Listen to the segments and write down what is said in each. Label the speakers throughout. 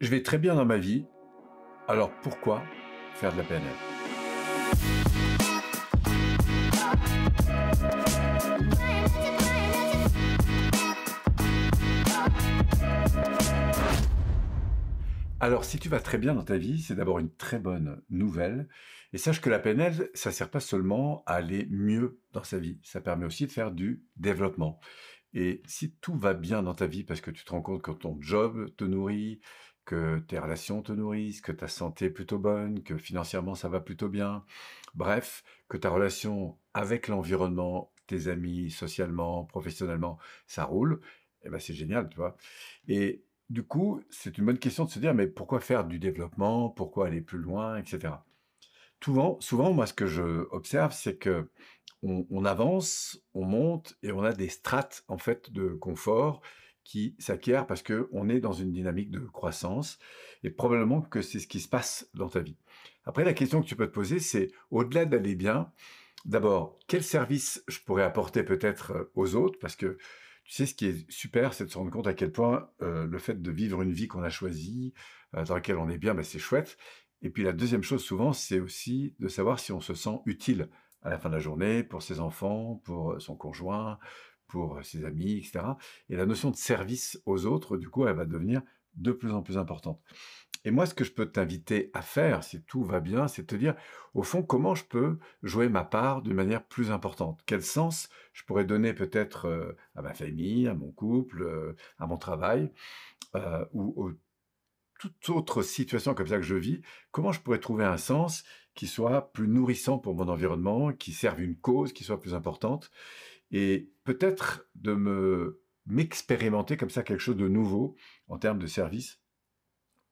Speaker 1: Je vais très bien dans ma vie, alors pourquoi faire de la PNL Alors, si tu vas très bien dans ta vie, c'est d'abord une très bonne nouvelle. Et sache que la PNL, ça ne sert pas seulement à aller mieux dans sa vie, ça permet aussi de faire du développement. Et si tout va bien dans ta vie, parce que tu te rends compte que ton job te nourrit, que tes relations te nourrissent, que ta santé est plutôt bonne, que financièrement ça va plutôt bien. Bref, que ta relation avec l'environnement, tes amis, socialement, professionnellement, ça roule. Eh ben c'est génial, tu vois. Et du coup, c'est une bonne question de se dire, mais pourquoi faire du développement Pourquoi aller plus loin, etc. Souvent, moi, ce que je observe, c'est que on, avance, on monte et on a des strates en fait de confort qui s'acquiert parce qu'on est dans une dynamique de croissance et probablement que c'est ce qui se passe dans ta vie. Après, la question que tu peux te poser, c'est au-delà d'aller bien, d'abord, quel service je pourrais apporter peut-être euh, aux autres parce que tu sais, ce qui est super, c'est de se rendre compte à quel point euh, le fait de vivre une vie qu'on a choisie, euh, dans laquelle on est bien, ben, c'est chouette. Et puis la deuxième chose souvent, c'est aussi de savoir si on se sent utile à la fin de la journée, pour ses enfants, pour son conjoint, pour euh, ses amis, etc. Et la notion de service aux autres, du coup, elle va devenir de plus en plus importante. Et moi, ce que je peux t'inviter à faire, si tout va bien, c'est de te dire, au fond, comment je peux jouer ma part d'une manière plus importante Quel sens je pourrais donner peut-être euh, à ma famille, à mon couple, euh, à mon travail, ou toute autre situation comme ça que je vis Comment je pourrais trouver un sens qui soit plus nourrissant pour mon environnement, qui serve une cause qui soit plus importante et peut-être de me m'expérimenter comme ça quelque chose de nouveau en termes de service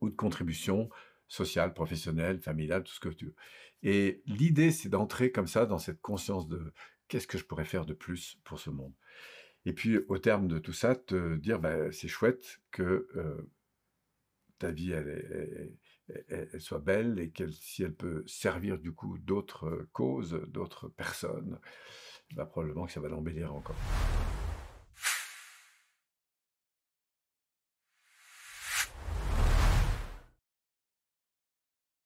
Speaker 1: ou de contribution sociale, professionnelle, familiale, tout ce que tu veux. Et l'idée, c'est d'entrer comme ça dans cette conscience de qu'est-ce que je pourrais faire de plus pour ce monde. Et puis, au terme de tout ça, te dire, bah, c'est chouette que euh, ta vie, elle, soit belle et qu'elle, si elle peut servir du coup d'autres euh, causes, d'autres personnes, bah, probablement que ça va l'embellir encore.